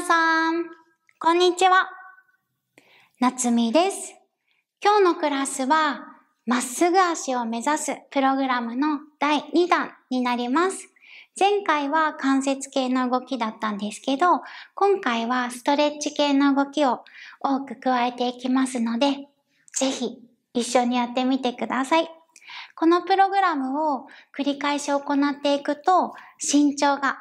皆さん、こんにちは。夏美です。今日のクラスは、まっすぐ足を目指すプログラムの第2弾になります。前回は関節系の動きだったんですけど、今回はストレッチ系の動きを多く加えていきますので、ぜひ一緒にやってみてください。このプログラムを繰り返し行っていくと身長が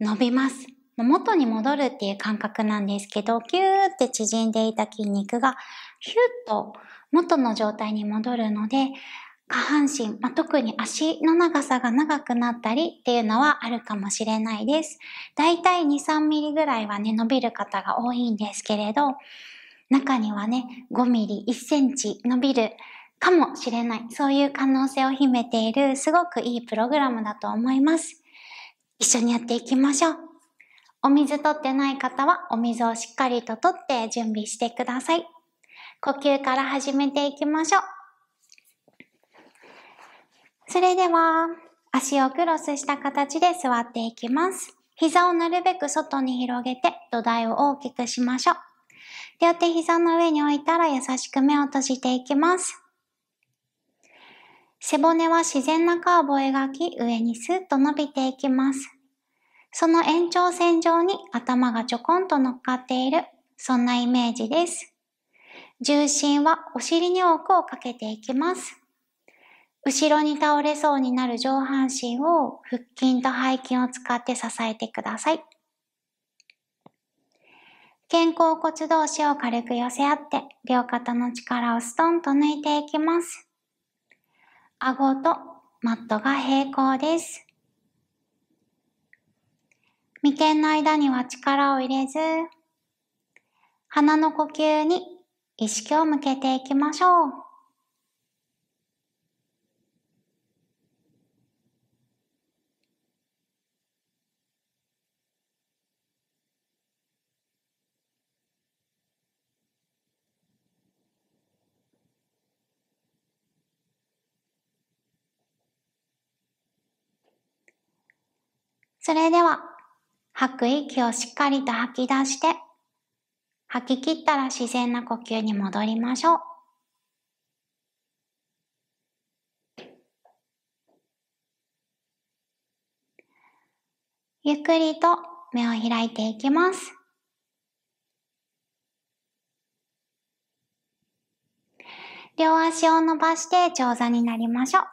伸びます。元に戻るっていう感覚なんですけど、キューって縮んでいた筋肉が、ヒュッと元の状態に戻るので、下半身、まあ、特に足の長さが長くなったりっていうのはあるかもしれないです。だいたい2、3ミリぐらいはね、伸びる方が多いんですけれど、中にはね、5ミリ、1センチ伸びるかもしれない。そういう可能性を秘めている、すごくいいプログラムだと思います。一緒にやっていきましょう。お水取ってない方はお水をしっかりと取って準備してください。呼吸から始めていきましょう。それでは、足をクロスした形で座っていきます。膝をなるべく外に広げて土台を大きくしましょう。両手膝の上に置いたら優しく目を閉じていきます。背骨は自然なカーブを描き、上にスーッと伸びていきます。その延長線上に頭がちょこんと乗っかっている、そんなイメージです。重心はお尻に多くをかけていきます。後ろに倒れそうになる上半身を腹筋と背筋を使って支えてください。肩甲骨同士を軽く寄せ合って、両肩の力をストンと抜いていきます。顎とマットが平行です。眉間の間には力を入れず、鼻の呼吸に意識を向けていきましょう。それでは吐く息をしっかりと吐き出して、吐き切ったら自然な呼吸に戻りましょう。ゆっくりと目を開いていきます。両足を伸ばして長座になりましょう。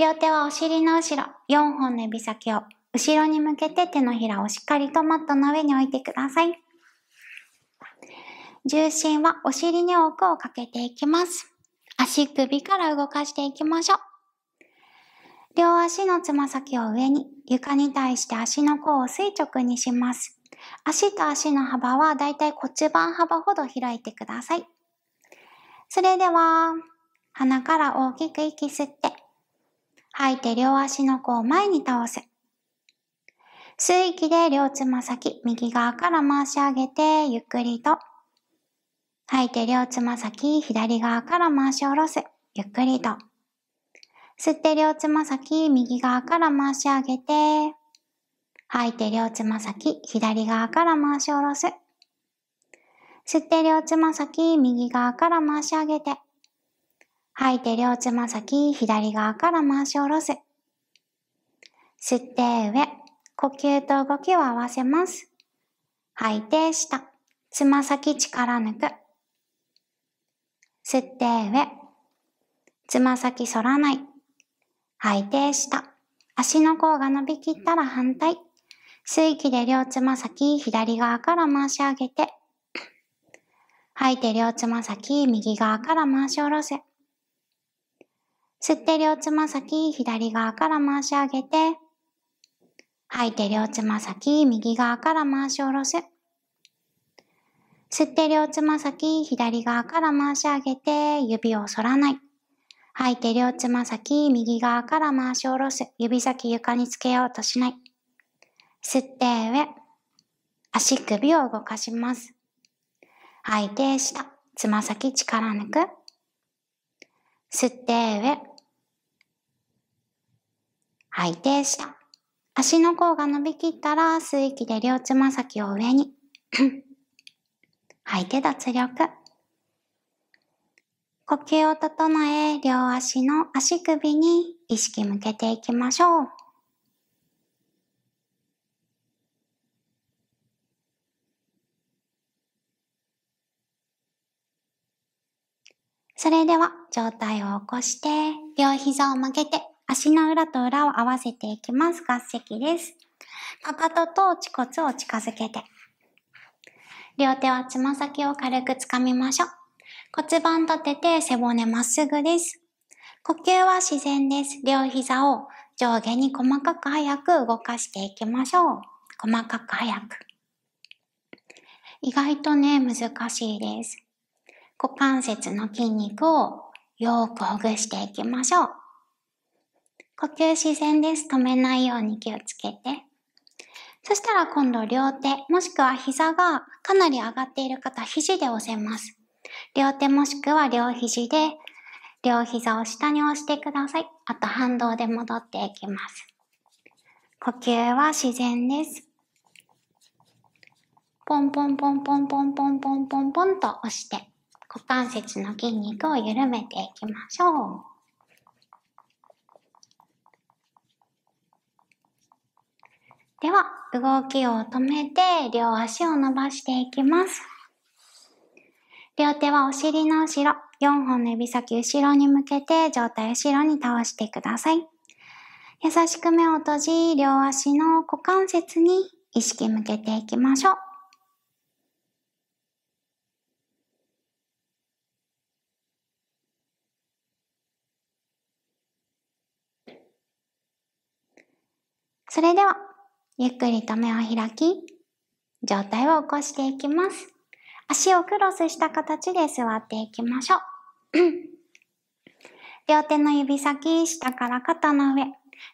両手はお尻の後ろ、4本の指先を後ろに向けて手のひらをしっかりとマットの上に置いてください。重心はお尻に奥をかけていきます。足首から動かしていきましょう。両足のつま先を上に、床に対して足の甲を垂直にします。足と足の幅はだいたい骨盤幅ほど開いてください。それでは、鼻から大きく息吸って、吐いて両足の甲を前に倒す。吸う息で両つま先、右側から回し上げて、ゆっくりと。吐いて両つま先、左側から回し下ろす。ゆっくりと。吸って両つま先、右側から回し上げて、吐いて両つま先、左側から回し下ろす。吸って両つま先、右側から回し上げて、吐いて両つま先、左側から回し下ろす。吸って上、呼吸と動きを合わせます。吐いて下、つま先力抜く。吸って上、つま先反らない。吐いて下、足の甲が伸びきったら反対。吸い気で両つま先左側から回し上げて。吐いて両つま先右側から回し下ろせ。吸って両つま先左側から回し上げて。吐いて両つま先、右側から回し下ろす。吸って両つま先、左側から回し上げて、指を反らない。吐いて両つま先、右側から回し下ろす。指先床につけようとしない。吸って上。足首を動かします。吐いて下。つま先力抜く。吸って上。吐いて下。足の甲が伸びきったら、吸う息で両つま先を上に。吐いて脱力。呼吸を整え、両足の足首に意識向けていきましょう。それでは上体を起こして、両膝を曲げて足の裏と裏を合わせていきます。合席です。かかとと恥骨を近づけて。両手はつま先を軽くつかみましょう。骨盤立てて背骨まっすぐです。呼吸は自然です。両膝を上下に細かく早く動かしていきましょう。細かく早く。意外とね、難しいです。股関節の筋肉をよーくほぐしていきましょう。呼吸自然です。止めないように気をつけて。そしたら今度両手、もしくは膝がかなり上がっている方、肘で押せます。両手もしくは両肘で、両膝を下に押してください。あと反動で戻っていきます。呼吸は自然です。ポンポンポンポンポンポンポンポンポンと押して、股関節の筋肉を緩めていきましょう。では、動きを止めて、両足を伸ばしていきます。両手はお尻の後ろ、4本の指先後ろに向けて、上体後ろに倒してください。優しく目を閉じ、両足の股関節に意識向けていきましょう。それではゆっくりと目を開き、上体を起こしていきます。足をクロスした形で座っていきましょう。両手の指先、下から肩の上、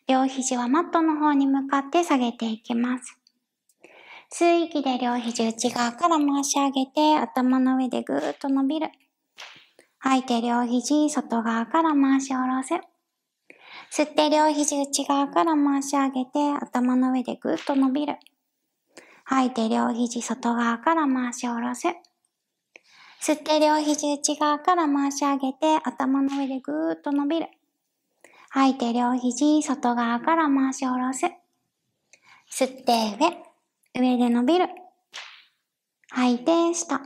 両肘はマットの方に向かって下げていきます。吸う息で両肘内側から回し上げて、頭の上でぐーっと伸びる。吐いて両肘、外側から回し下ろせ。吸って両肘内側から回し上げて、頭の上でぐっと伸びる。吐いて両肘外側から回し下ろす。吸って両肘内側から回し上げて、頭の上でぐーっと伸びる。吐いて両肘外側から回し下ろす。吸って上、上で伸びる。吐いて下。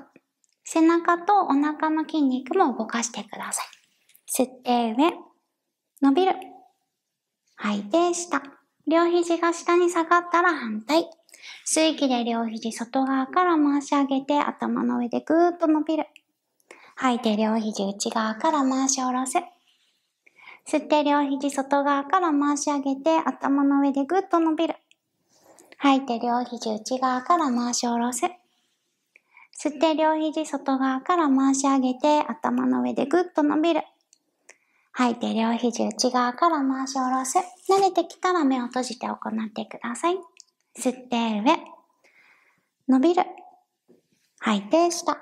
背中とお腹の筋肉も動かしてください。吸って上、伸びる。吐いて下。両肘が下に下がったら反対。吸い気で両肘外側から回し上げて頭の上でぐーっと伸びる。吐いて両肘内側から回し下ろす。吸って両肘外側から回し上げて頭の上でぐっと伸びる。吐いて両肘内側から回し下ろす。吸って両肘外側から回し上げて頭の上でぐっと伸びる。吐いて両肘内側から回し下ろす。慣れてきたら目を閉じて行ってください。吸って上。伸びる。吐いて下。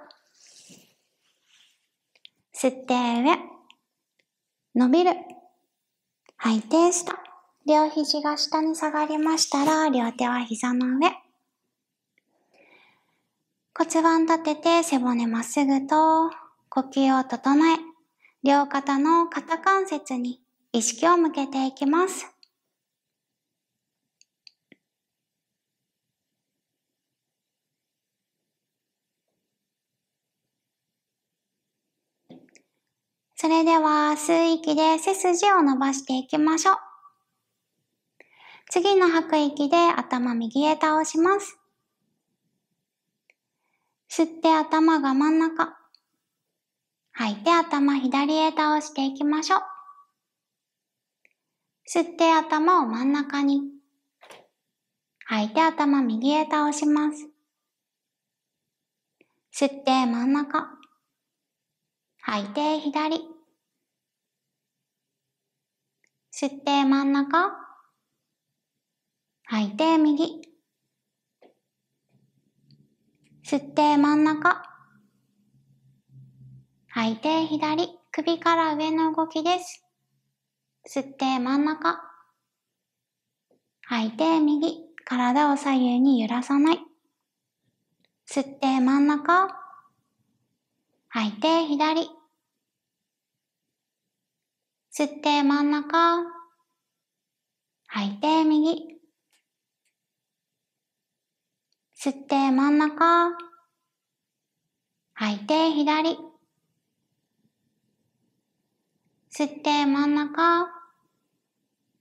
吸って上。伸びる。吐いて下。両肘が下に下がりましたら、両手は膝の上。骨盤立てて背骨まっすぐと呼吸を整え、両肩の肩関節に意識を向けていきます。それでは、吸う息で背筋を伸ばしていきましょう。次の吐く息で頭右へ倒します。吸って頭が真ん中。吐いて頭左へ倒していきましょう。吸って頭を真ん中に。吐いて頭右へ倒します。吸って真ん中。吐いて左。吸って真ん中。吐いて右。吸って真ん中。吐いて左、首から上の動きです。吸って真ん中。吐いて右、体を左右に揺らさない。吸って真ん中。吐いて左。吸って真ん中。吐いて右。吸って真ん中。吐いて左。吸って真ん中。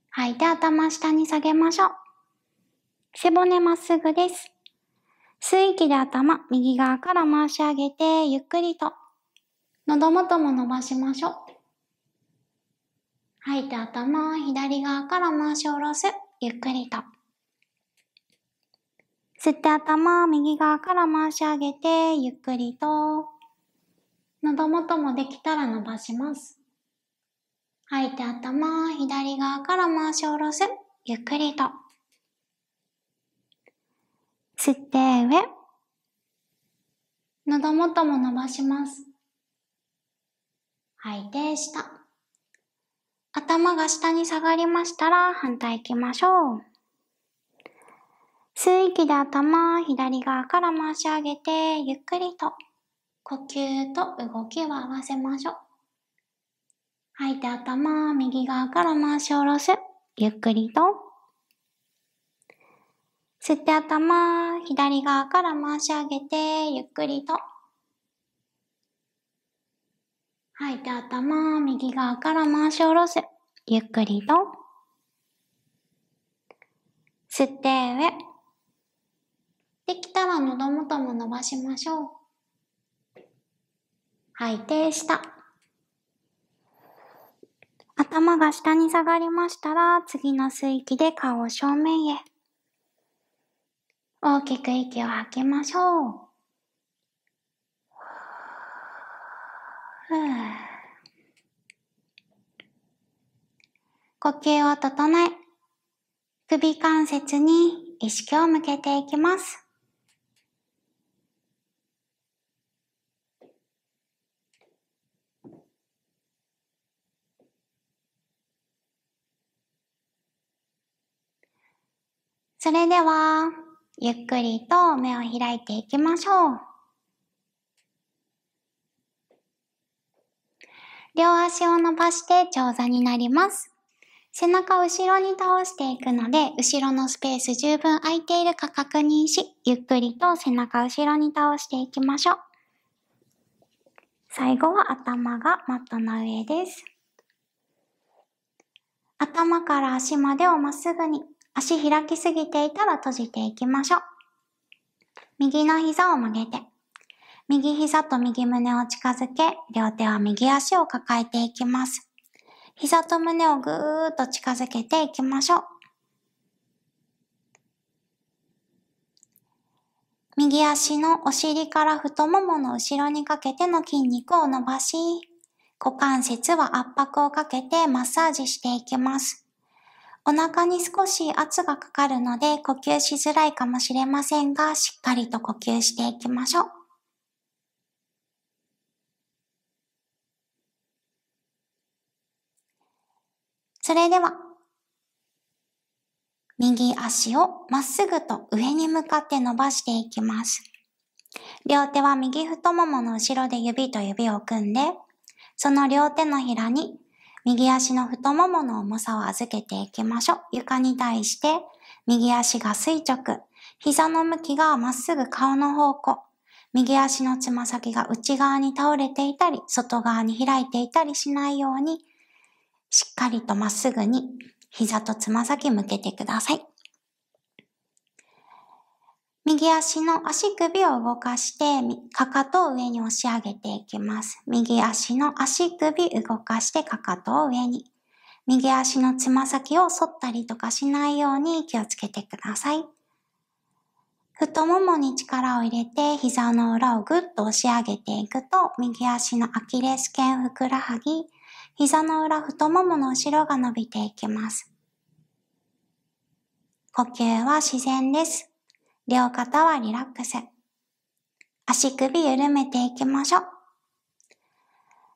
吐いて頭下に下げましょう。背骨まっすぐです。吸う息で頭、右側から回し上げて、ゆっくりと。喉元も伸ばしましょう。吐いて頭、左側から回し下ろす。ゆっくりと。吸って頭、右側から回し上げて、ゆっくりと。喉元もできたら伸ばします。吐いて頭、左側から回し下ろす。ゆっくりと。吸って上。喉元も伸ばします。吐いて下。頭が下に下がりましたら反対行きましょう。吸う息で頭、左側から回し上げて、ゆっくりと呼吸と動きを合わせましょう。吐いて頭、右側から回し下ろす。ゆっくりと。吸って頭、左側から回し上げて、ゆっくりと。吐いて頭、右側から回し下ろす。ゆっくりと。吸って上。できたら喉元も伸ばしましょう。吐いて下。頭が下に下がりましたら、次の吸い気で顔を正面へ。大きく息を吐きましょう。呼吸を整え、首関節に意識を向けていきます。それでは、ゆっくりと目を開いていきましょう。両足を伸ばして長座になります。背中を後ろに倒していくので、後ろのスペース十分空いているか確認し、ゆっくりと背中後ろに倒していきましょう。最後は頭がマットの上です。頭から足までをまっすぐに足開きすぎていたら閉じていきましょう。右の膝を曲げて、右膝と右胸を近づけ、両手は右足を抱えていきます。膝と胸をぐーっと近づけていきましょう。右足のお尻から太ももの後ろにかけての筋肉を伸ばし、股関節は圧迫をかけてマッサージしていきます。お腹に少し圧がかかるので呼吸しづらいかもしれませんが、しっかりと呼吸していきましょう。それでは、右足をまっすぐと上に向かって伸ばしていきます。両手は右太ももの後ろで指と指を組んで、その両手のひらに右足の太ももの重さを預けていきましょう。床に対して、右足が垂直、膝の向きがまっすぐ顔の方向、右足のつま先が内側に倒れていたり、外側に開いていたりしないように、しっかりとまっすぐに膝とつま先向けてください。右足の足首を動かして、かかとを上に押し上げていきます。右足の足首動かして、かかとを上に。右足のつま先を反ったりとかしないように気をつけてください。太ももに力を入れて、膝の裏をぐっと押し上げていくと、右足のアキレス腱ふくらはぎ、膝の裏太ももの後ろが伸びていきます。呼吸は自然です。両肩はリラックス。足首緩めていきましょう。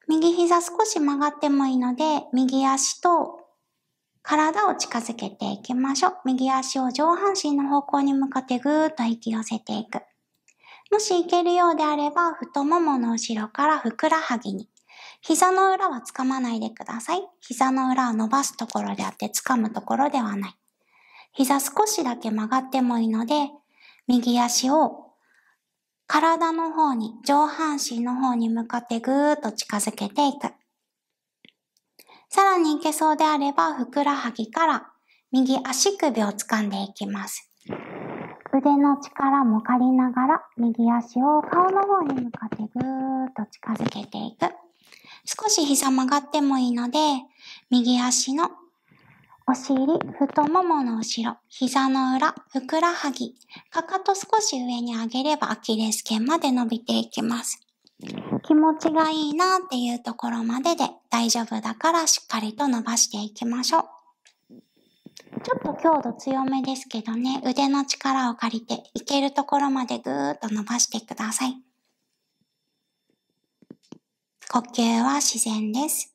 右膝少し曲がってもいいので、右足と体を近づけていきましょう。右足を上半身の方向に向かってぐーっと引き寄せていく。もしいけるようであれば、太ももの後ろからふくらはぎに。膝の裏は掴まないでください。膝の裏を伸ばすところであって、掴むところではない。膝少しだけ曲がってもいいので、右足を体の方に、上半身の方に向かってぐーっと近づけていく。さらにいけそうであれば、ふくらはぎから右足首を掴んでいきます。腕の力も借りながら、右足を顔の方に向かってぐーっと近づけていく。少し膝曲がってもいいので、右足のお尻、太ももの後ろ、膝の裏、ふくらはぎ、かかと少し上に上げればアキレス腱まで伸びていきます。気持ちがいいなっていうところまでで大丈夫だからしっかりと伸ばしていきましょう。ちょっと強度強めですけどね、腕の力を借りていけるところまでぐーっと伸ばしてください。呼吸は自然です。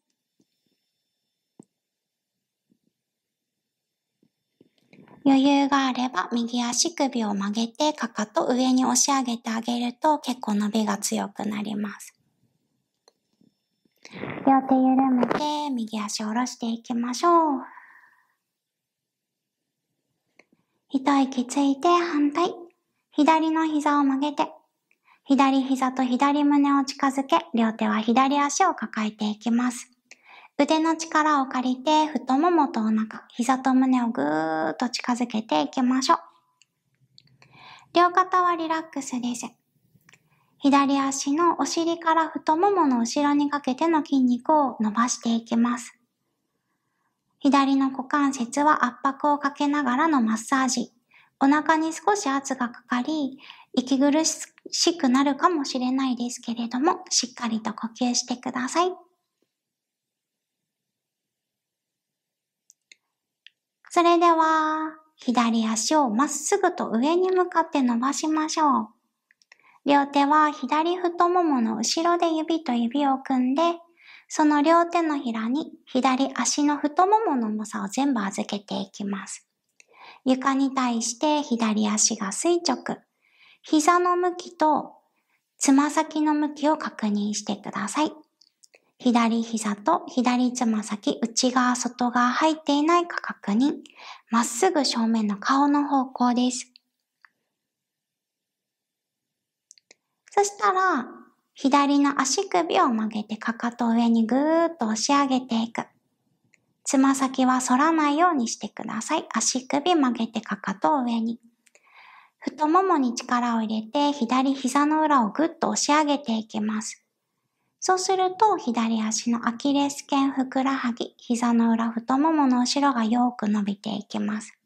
余裕があれば右足首を曲げてかかと上に押し上げてあげると結構伸びが強くなります。両手緩めて右足下ろしていきましょう。一息ついて反対。左の膝を曲げて、左膝と左胸を近づけ、両手は左足を抱えていきます。腕の力を借りて、太ももとお腹、膝と胸をぐーっと近づけていきましょう。両肩はリラックスです。左足のお尻から太ももの後ろにかけての筋肉を伸ばしていきます。左の股関節は圧迫をかけながらのマッサージ。お腹に少し圧がかかり、息苦しくなるかもしれないですけれども、しっかりと呼吸してください。それでは、左足をまっすぐと上に向かって伸ばしましょう。両手は左太ももの後ろで指と指を組んで、その両手のひらに左足の太ももの重さを全部預けていきます。床に対して左足が垂直。膝の向きとつま先の向きを確認してください。左膝と左つま先、内側、外側入っていないか確認。まっすぐ正面の顔の方向です。そしたら、左の足首を曲げてかかと上にぐーっと押し上げていく。つま先は反らないようにしてください。足首曲げてかかと上に。太ももに力を入れて左膝の裏をぐっと押し上げていきます。そうすると、左足のアキレス腱ふくらはぎ、膝の裏太ももの後ろがよく伸びていきます。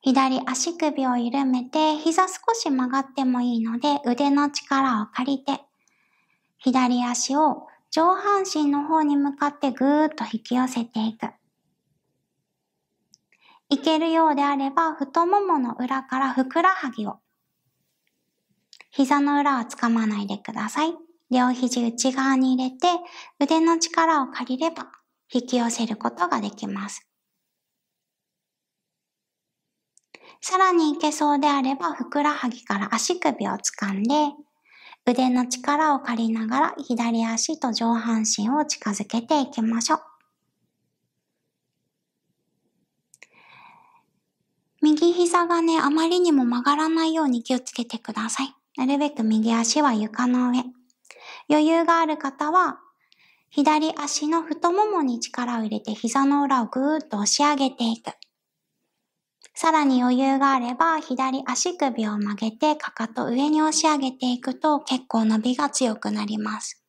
左足首を緩めて、膝少し曲がってもいいので、腕の力を借りて、左足を上半身の方に向かってぐーっと引き寄せていく。いけるようであれば、太ももの裏からふくらはぎを膝の裏をつかまないでください。両肘内側に入れて、腕の力を借りれば引き寄せることができます。さらにいけそうであれば、ふくらはぎから足首を掴んで、腕の力を借りながら左足と上半身を近づけていきましょう。右膝がね、あまりにも曲がらないように気をつけてください。なるべく右足は床の上。余裕がある方は、左足の太ももに力を入れて膝の裏をぐーっと押し上げていく。さらに余裕があれば、左足首を曲げて、かかと上に押し上げていくと結構伸びが強くなります。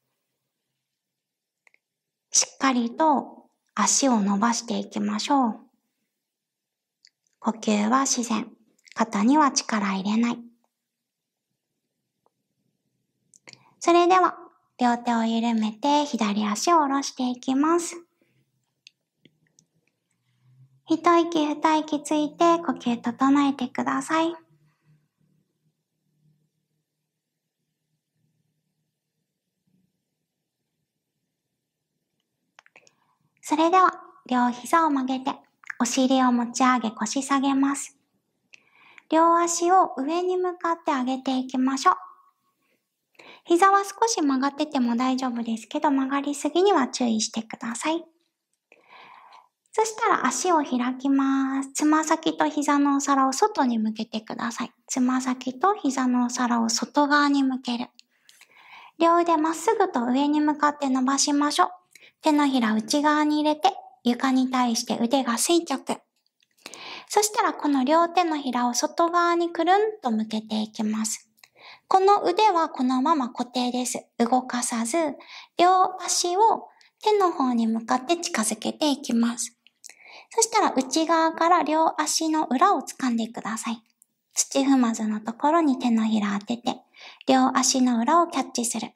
しっかりと足を伸ばしていきましょう。呼吸は自然。肩には力入れない。それでは、両手を緩めて左足を下ろしていきます。一息二息ついて呼吸整えてください。それでは、両膝を曲げて、お尻を持ち上げ腰下げます。両足を上に向かって上げていきましょう。膝は少し曲がってても大丈夫ですけど、曲がりすぎには注意してください。そしたら足を開きます。つま先と膝のお皿を外に向けてください。つま先と膝のお皿を外側に向ける。両腕まっすぐと上に向かって伸ばしましょう。手のひら内側に入れて、床に対して腕が垂直。そしたらこの両手のひらを外側にくるんと向けていきます。この腕はこのまま固定です。動かさず、両足を手の方に向かって近づけていきます。そしたら内側から両足の裏を掴んでください。土踏まずのところに手のひら当てて、両足の裏をキャッチする。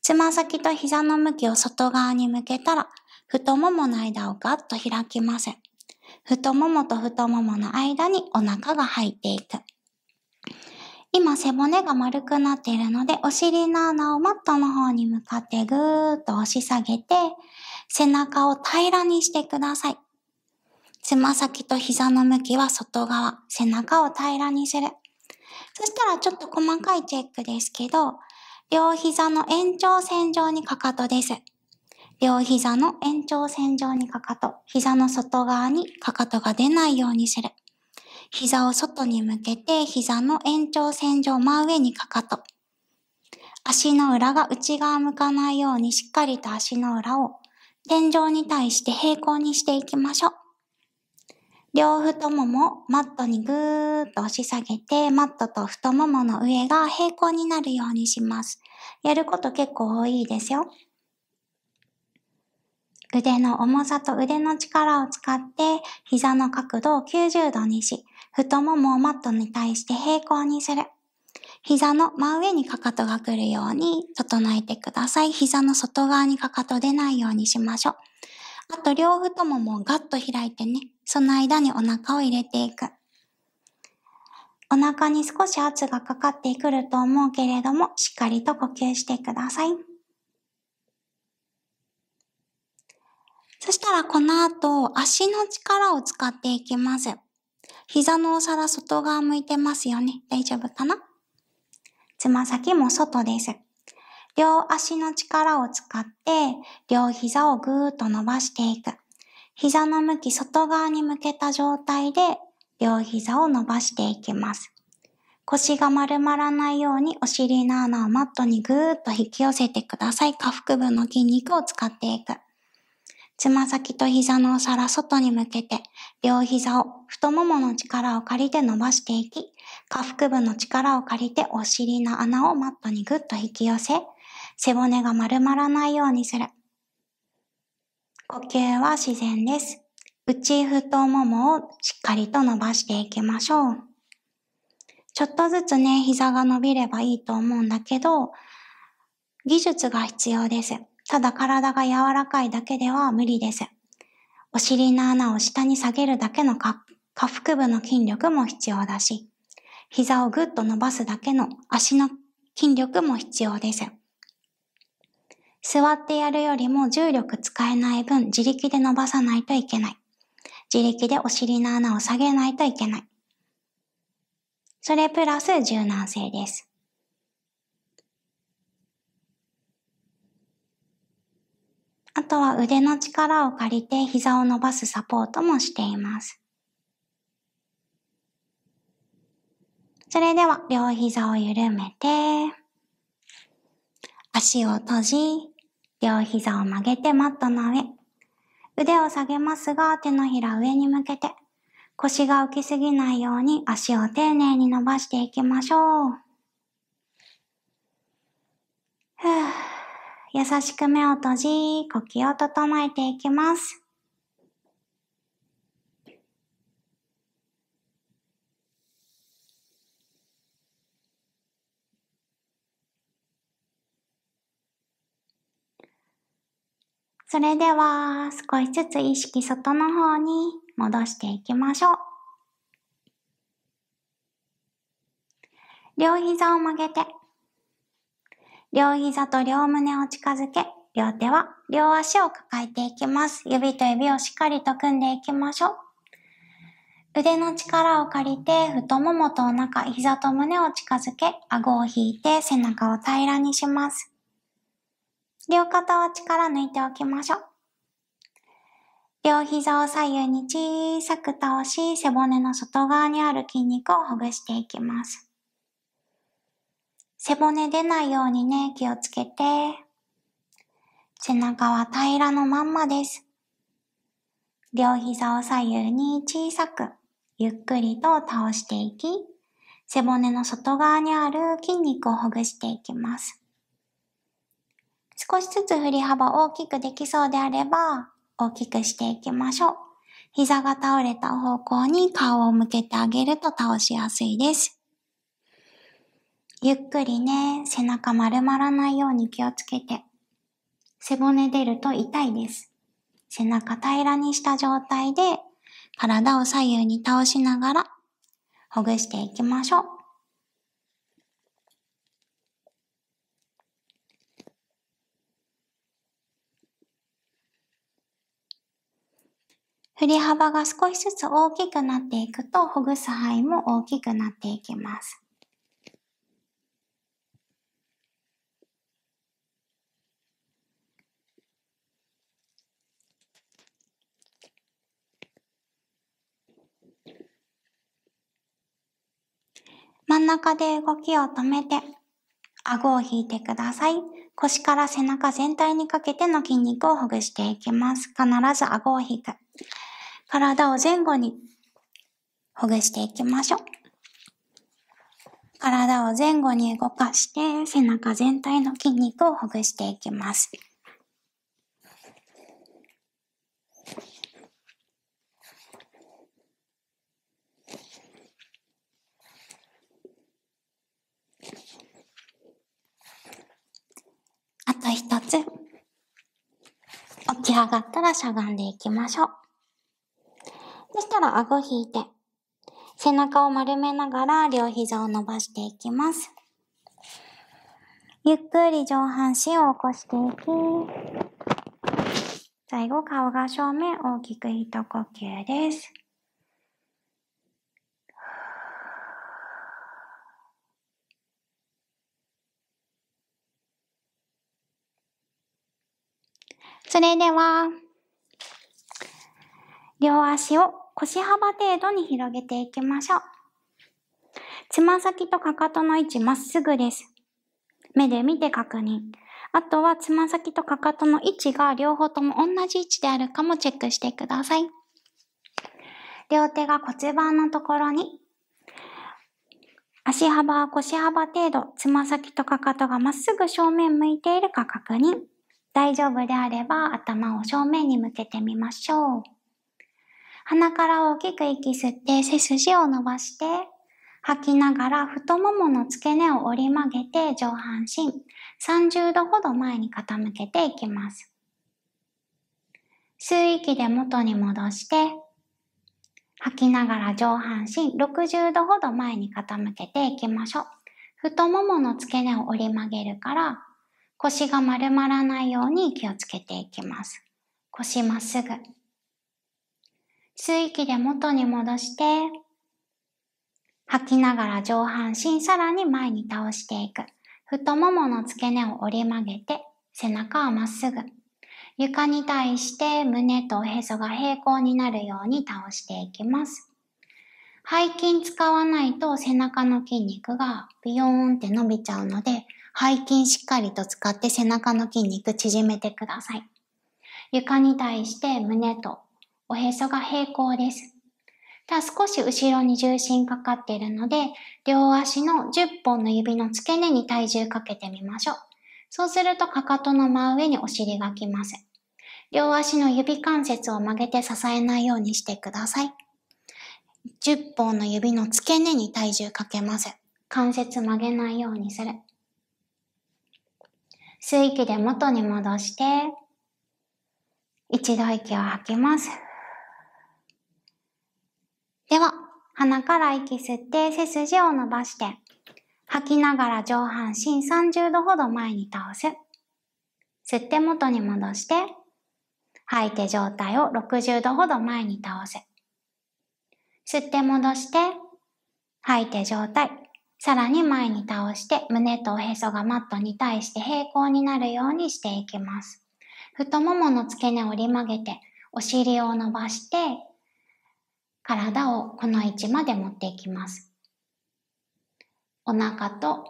つま先と膝の向きを外側に向けたら、太ももの間をガッと開きます。太ももと太ももの間にお腹が入っていく。今背骨が丸くなっているので、お尻の穴をマットの方に向かってぐーっと押し下げて、背中を平らにしてください。つま先と膝の向きは外側、背中を平らにする。そしたらちょっと細かいチェックですけど、両膝の延長線上にかかとです。両膝の延長線上にかかと、膝の外側にかかとが出ないようにする。膝を外に向けて、膝の延長線上真上にかかと。足の裏が内側向かないようにしっかりと足の裏を天井に対して平行にしていきましょう。両太ももマットにぐーっと押し下げて、マットと太ももの上が平行になるようにします。やること結構多いですよ。腕の重さと腕の力を使って、膝の角度を90度にし、太ももをマットに対して平行にする。膝の真上にかかとが来るように整えてください。膝の外側にかかと出ないようにしましょう。あと両太ももをガッと開いてね、その間にお腹を入れていく。お腹に少し圧がかかってくると思うけれども、しっかりと呼吸してください。そしたらこの後、足の力を使っていきます。膝のお皿外側向いてますよね。大丈夫かなつま先も外です。両足の力を使って、両膝をぐーっと伸ばしていく。膝の向き外側に向けた状態で、両膝を伸ばしていきます。腰が丸まらないようにお尻の穴をマットにぐーっと引き寄せてください。下腹部の筋肉を使っていく。つま先と膝のお皿外に向けて、両膝を太ももの力を借りて伸ばしていき、下腹部の力を借りてお尻の穴をマットにぐっと引き寄せ、背骨が丸まらないようにする。呼吸は自然です。内太ももをしっかりと伸ばしていきましょう。ちょっとずつね、膝が伸びればいいと思うんだけど、技術が必要です。ただ体が柔らかいだけでは無理です。お尻の穴を下に下げるだけの下腹部の筋力も必要だし、膝をぐっと伸ばすだけの足の筋力も必要です。座ってやるよりも重力使えない分自力で伸ばさないといけない。自力でお尻の穴を下げないといけない。それプラス柔軟性です。あとは腕の力を借りて膝を伸ばすサポートもしています。それでは両膝を緩めて、足を閉じ、両膝を曲げてマットの上。腕を下げますが手のひら上に向けて、腰が浮きすぎないように足を丁寧に伸ばしていきましょう。ふぅ。優しく目を閉じ、呼吸を整えていきます。それでは少しずつ意識外の方に戻していきましょう。両膝を曲げて両膝と両胸を近づけ、両手は両足を抱えていきます。指と指をしっかりと組んでいきましょう。腕の力を借りて、太ももとお腹、膝と胸を近づけ、顎を引いて背中を平らにします。両肩は力抜いておきましょう。両膝を左右に小さく倒し、背骨の外側にある筋肉をほぐしていきます。背骨出ないようにね、気をつけて。背中は平らのまんまです。両膝を左右に小さく、ゆっくりと倒していき、背骨の外側にある筋肉をほぐしていきます。少しずつ振り幅大きくできそうであれば、大きくしていきましょう。膝が倒れた方向に顔を向けてあげると倒しやすいです。ゆっくりね、背中丸まらないように気をつけて。背骨出ると痛いです。背中平らにした状態で、体を左右に倒しながら、ほぐしていきましょう。振り幅が少しずつ大きくなっていくと、ほぐす範囲も大きくなっていきます。真ん中で動きを止めて、顎を引いてください。腰から背中全体にかけての筋肉をほぐしていきます。必ず顎を引く。体を前後にほぐしていきましょう。体を前後に動かして、背中全体の筋肉をほぐしていきます。と一つ。起き上がったらしゃがんでいきましょう。そしたら顎引いて、背中を丸めながら両膝を伸ばしていきます。ゆっくり上半身を起こしていき、最後顔が正面大きく一呼吸です。それでは、両足を腰幅程度に広げていきましょう。つま先とかかとの位置まっすぐです。目で見て確認。あとはつま先とかかとの位置が両方とも同じ位置であるかもチェックしてください。両手が骨盤のところに、足幅は腰幅程度、つま先とかかとがまっすぐ正面向いているか確認。大丈夫であれば頭を正面に向けてみましょう。鼻から大きく息吸って背筋を伸ばして、吐きながら太ももの付け根を折り曲げて上半身30度ほど前に傾けていきます。吸う息で元に戻して、吐きながら上半身60度ほど前に傾けていきましょう。太ももの付け根を折り曲げるから腰が丸まらないように気をつけていきます。腰まっすぐ。吸う息で元に戻して、吐きながら上半身さらに前に倒していく。太ももの付け根を折り曲げて、背中はまっすぐ。床に対して胸とおへそが平行になるように倒していきます。背筋使わないと背中の筋肉がビヨーンって伸びちゃうので、背筋しっかりと使って背中の筋肉縮めてください。床に対して胸とおへそが平行です。ただ少し後ろに重心かかっているので、両足の10本の指の付け根に体重かけてみましょう。そうするとかかとの真上にお尻がきます。両足の指関節を曲げて支えないようにしてください。10本の指の付け根に体重かけます。関節曲げないようにする。吸う息で元に戻して、一度息を吐きます。では、鼻から息吸って背筋を伸ばして、吐きながら上半身30度ほど前に倒す。吸って元に戻して、吐いて上体を60度ほど前に倒す。吸って戻して、吐いて上体さらに前に倒して胸とおへそがマットに対して平行になるようにしていきます。太ももの付け根を折り曲げてお尻を伸ばして体をこの位置まで持っていきます。お腹と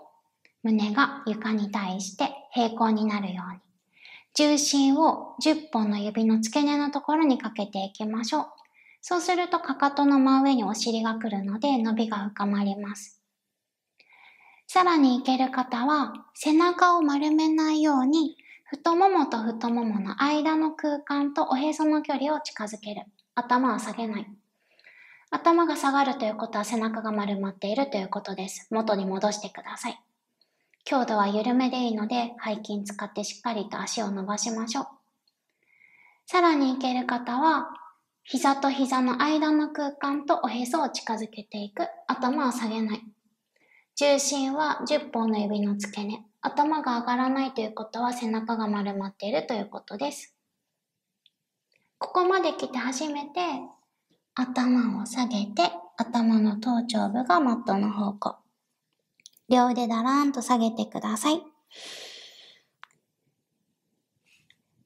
胸が床に対して平行になるように。重心を10本の指の付け根のところにかけていきましょう。そうするとかかとの真上にお尻が来るので伸びが深まります。さらにいける方は、背中を丸めないように、太ももと太ももの間の空間とおへその距離を近づける。頭は下げない。頭が下がるということは背中が丸まっているということです。元に戻してください。強度は緩めでいいので、背筋使ってしっかりと足を伸ばしましょう。さらにいける方は、膝と膝の間の空間とおへそを近づけていく。頭は下げない。重心は10本の指の付け根。頭が上がらないということは背中が丸まっているということです。ここまで来て初めて頭を下げて頭の頭頂部がマットの方向。両腕だらーんと下げてください。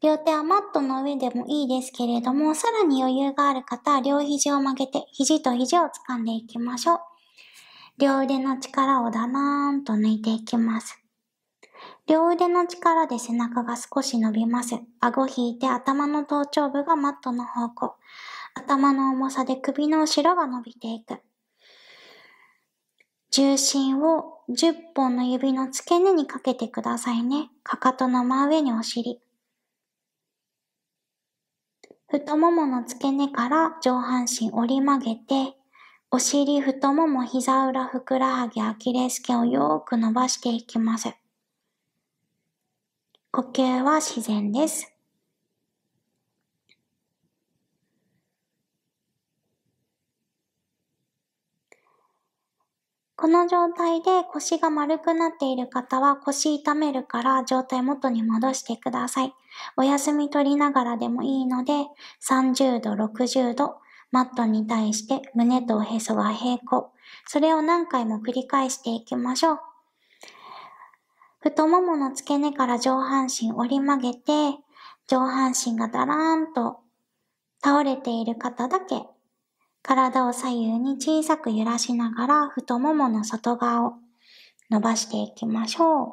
両手はマットの上でもいいですけれども、さらに余裕がある方は両肘を曲げて、肘と肘を掴んでいきましょう。両腕の力をだらーんと抜いていきます。両腕の力で背中が少し伸びます。顎引いて頭の頭頂部がマットの方向。頭の重さで首の後ろが伸びていく。重心を10本の指の付け根にかけてくださいね。かかとの真上にお尻。太ももの付け根から上半身折り曲げて、お尻、太もも、膝裏、ふくらはぎ、アキレス腱をよーく伸ばしていきます。呼吸は自然です。この状態で腰が丸くなっている方は腰痛めるから状態元に戻してください。お休み取りながらでもいいので30度、60度、マットに対して胸とおへそは平行。それを何回も繰り返していきましょう。太ももの付け根から上半身折り曲げて、上半身がだらーんと倒れている方だけ、体を左右に小さく揺らしながら太ももの外側を伸ばしていきましょう。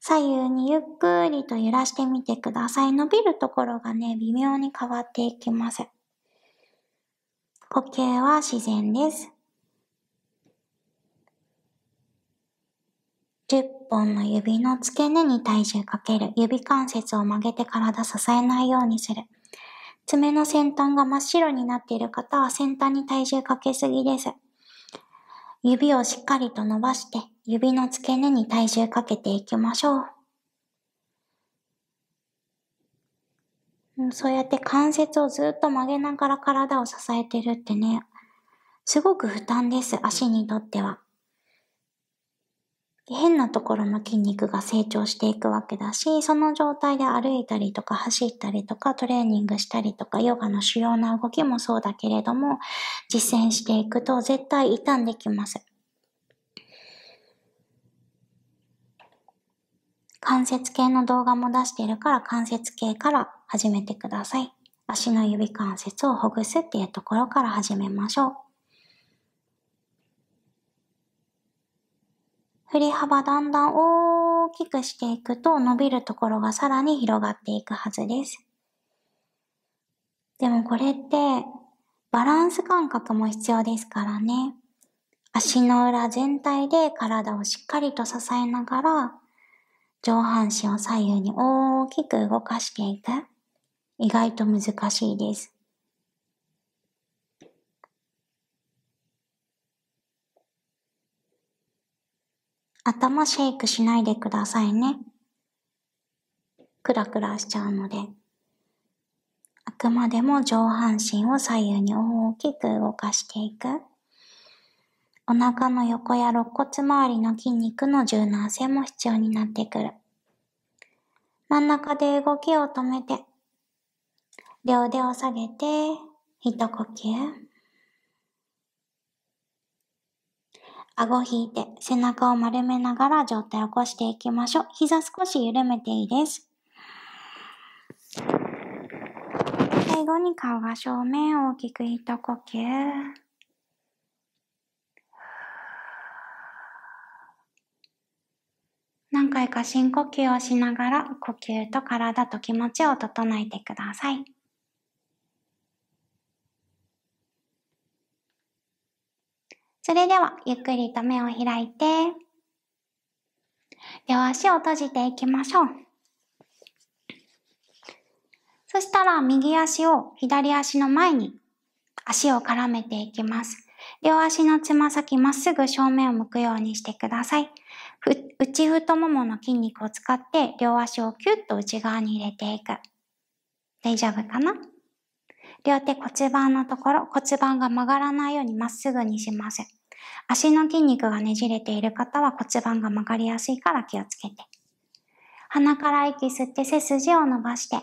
左右にゆっくりと揺らしてみてください。伸びるところがね、微妙に変わっていきます。呼吸は自然です。10本の指の付け根に体重かける。指関節を曲げて体支えないようにする。爪の先端が真っ白になっている方は先端に体重かけすぎです。指をしっかりと伸ばして、指の付け根に体重かけていきましょう。そうやって関節をずっと曲げながら体を支えてるってね、すごく負担です、足にとっては。変なところの筋肉が成長していくわけだし、その状態で歩いたりとか走ったりとかトレーニングしたりとかヨガの主要な動きもそうだけれども、実践していくと絶対傷んできます。関節系の動画も出してるから関節系から始めてください。足の指関節をほぐすっていうところから始めましょう。振り幅だんだん大きくしていくと伸びるところがさらに広がっていくはずです。でもこれってバランス感覚も必要ですからね。足の裏全体で体をしっかりと支えながら上半身を左右に大きく動かしていく。意外と難しいです。頭シェイクしないでくださいね。クラクラしちゃうので。あくまでも上半身を左右に大きく動かしていく。お腹の横や肋骨周りの筋肉の柔軟性も必要になってくる。真ん中で動きを止めて両手を下げて、一呼吸。顎を引いて背中を丸めながら上体を起こしていきましょう。膝少し緩めていいです。最後に顔が正面大きく一呼吸。何回か深呼吸をしながら呼吸と体と気持ちを整えてください。それでは、ゆっくりと目を開いて、両足を閉じていきましょう。そしたら、右足を左足の前に足を絡めていきます。両足のつま先まっすぐ正面を向くようにしてください。内太ももの筋肉を使って両足をキュッと内側に入れていく。大丈夫かな両手骨盤のところ、骨盤が曲がらないようにまっすぐにします。足の筋肉がねじれている方は骨盤が曲がりやすいから気をつけて。鼻から息吸って背筋を伸ばして、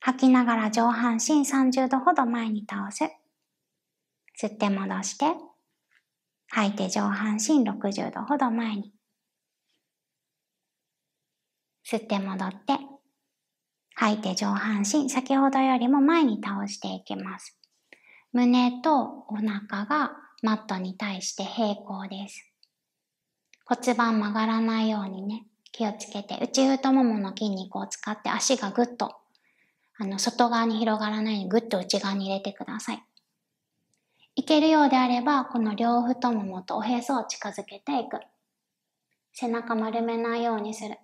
吐きながら上半身30度ほど前に倒す。吸って戻して、吐いて上半身60度ほど前に。吸って戻って、吐いて上半身先ほどよりも前に倒していきます。胸とお腹がマットに対して平行です。骨盤曲がらないようにね、気をつけて、内太ももの筋肉を使って足がぐっと、あの、外側に広がらないようにぐっと内側に入れてください。いけるようであれば、この両太ももとおへそを近づけていく。背中丸めないようにする。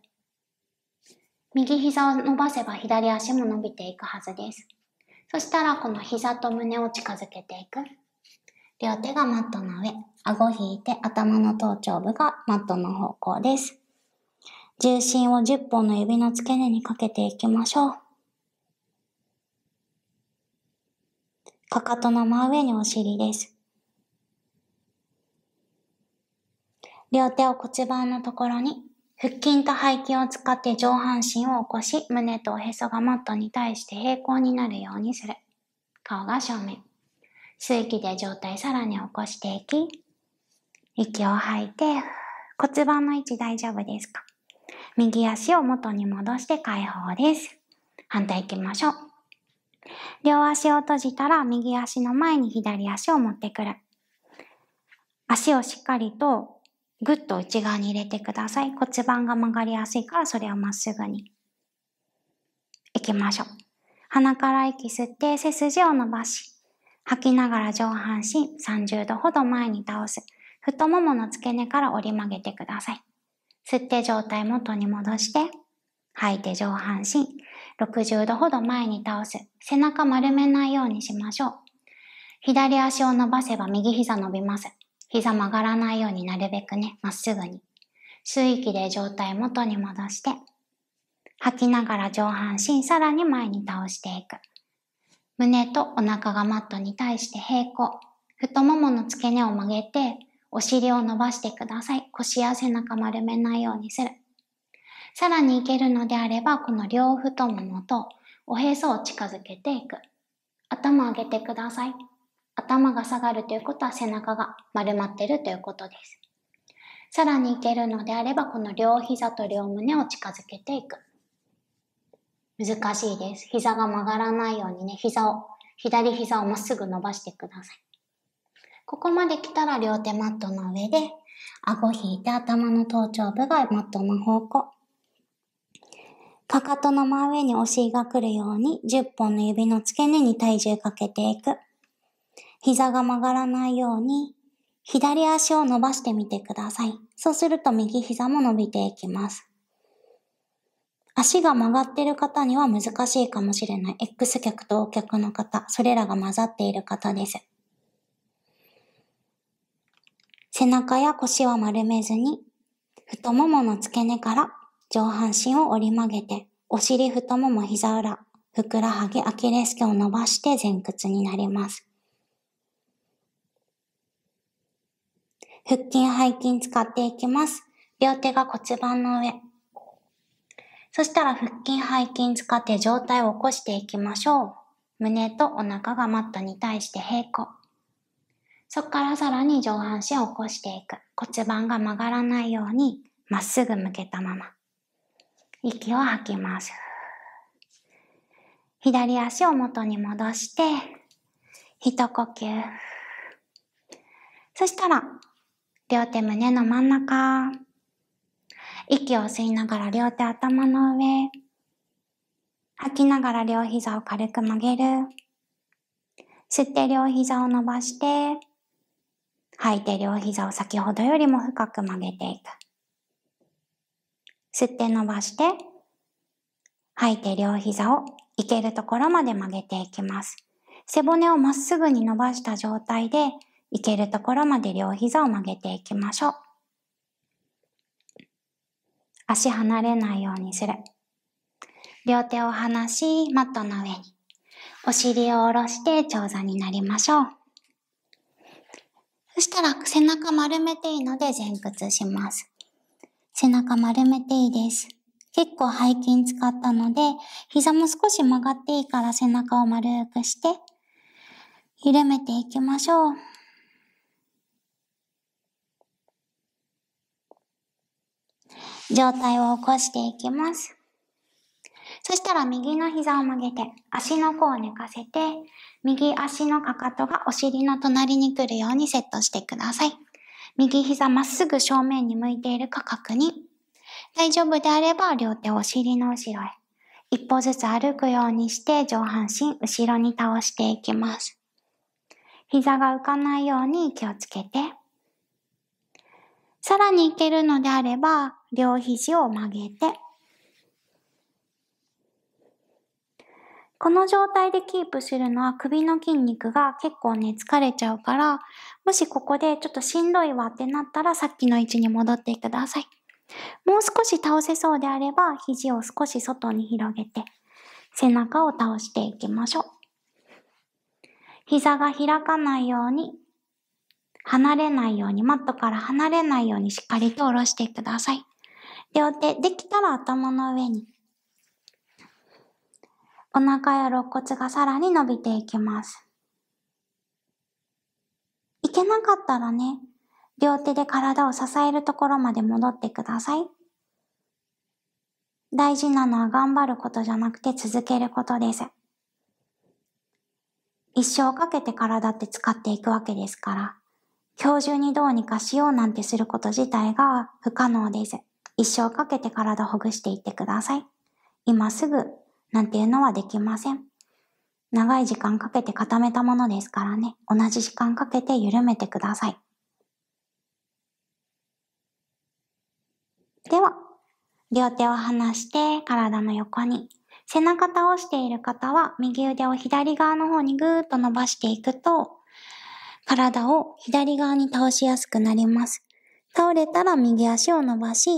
右膝を伸ばせば左足も伸びていくはずです。そしたら、この膝と胸を近づけていく。両手がマットの上、顎引いて頭の頭頂部がマットの方向です。重心を10本の指の付け根にかけていきましょう。かかとの真上にお尻です。両手を骨盤のところに、腹筋と背筋を使って上半身を起こし、胸とおへそがマットに対して平行になるようにする。顔が正面。吸う息で上体さらに起こしていき、息を吐いて、骨盤の位置大丈夫ですか右足を元に戻して解放です。反対行きましょう。両足を閉じたら右足の前に左足を持ってくる。足をしっかりとぐっと内側に入れてください。骨盤が曲がりやすいからそれをまっすぐに。行きましょう。鼻から息吸って背筋を伸ばし、吐きながら上半身30度ほど前に倒す。太ももの付け根から折り曲げてください。吸って上体元に戻して、吐いて上半身60度ほど前に倒す。背中丸めないようにしましょう。左足を伸ばせば右膝伸びます。膝曲がらないようになるべくね、まっすぐに。吸い気で上体元に戻して、吐きながら上半身さらに前に倒していく。胸とお腹がマットに対して平行。太ももの付け根を曲げて、お尻を伸ばしてください。腰や背中丸めないようにする。さらにいけるのであれば、この両太ももとおへそを近づけていく。頭上げてください。頭が下がるということは背中が丸まってるということです。さらにいけるのであれば、この両膝と両胸を近づけていく。難しいです。膝が曲がらないようにね、膝を、左膝をまっすぐ伸ばしてください。ここまで来たら両手マットの上で、顎引いて頭の頭頂部がマットの方向。かかとの真上にお尻が来るように10本の指の付け根に体重かけていく。膝が曲がらないように左足を伸ばしてみてください。そうすると右膝も伸びていきます。足が曲がってる方には難しいかもしれない。X 脚と O 脚の方、それらが混ざっている方です。背中や腰は丸めずに、太ももの付け根から上半身を折り曲げて、お尻、太もも、膝裏、ふくらはぎ、アキレス腱を伸ばして前屈になります。腹筋、背筋使っていきます。両手が骨盤の上、そしたら腹筋背筋使って上体を起こしていきましょう。胸とお腹がマットに対して平行。そこからさらに上半身を起こしていく。骨盤が曲がらないようにまっすぐ向けたまま。息を吐きます。左足を元に戻して、一呼吸。そしたら、両手胸の真ん中、息を吸いながら両手頭の上。吐きながら両膝を軽く曲げる。吸って両膝を伸ばして、吐いて両膝を先ほどよりも深く曲げていく。吸って伸ばして、吐いて両膝をいけるところまで曲げていきます。背骨をまっすぐに伸ばした状態で、いけるところまで両膝を曲げていきましょう。足離れないようにする。両手を離し、マットの上に。お尻を下ろして長座になりましょう。そしたら背中丸めていいので前屈します。背中丸めていいです。結構背筋使ったので、膝も少し曲がっていいから背中を丸くして、緩めていきましょう。状態を起こしていきます。そしたら右の膝を曲げて、足の甲を寝かせて、右足のかかとがお尻の隣に来るようにセットしてください。右膝まっすぐ正面に向いているか確認。大丈夫であれば両手をお尻の後ろへ。一歩ずつ歩くようにして上半身後ろに倒していきます。膝が浮かないように気をつけて。さらにいけるのであれば、両肘を曲げて、この状態でキープするのは首の筋肉が結構ね、疲れちゃうから、もしここでちょっとしんどいわってなったらさっきの位置に戻ってください。もう少し倒せそうであれば、肘を少し外に広げて、背中を倒していきましょう。膝が開かないように離れないように、マットから離れないようにしっかりと下ろしてください。両手、できたら頭の上に。お腹や肋骨がさらに伸びていきます。いけなかったらね、両手で体を支えるところまで戻ってください。大事なのは頑張ることじゃなくて続けることです。一生かけて体って使っていくわけですから。今日中にどうにかしようなんてすること自体が不可能です。一生かけて体をほぐしていってください。今すぐなんていうのはできません。長い時間かけて固めたものですからね、同じ時間かけて緩めてください。では、両手を離して体の横に。背中倒している方は右腕を左側の方にぐーっと伸ばしていくと、体を左側に倒しやすくなります。倒れたら右足を伸ばし、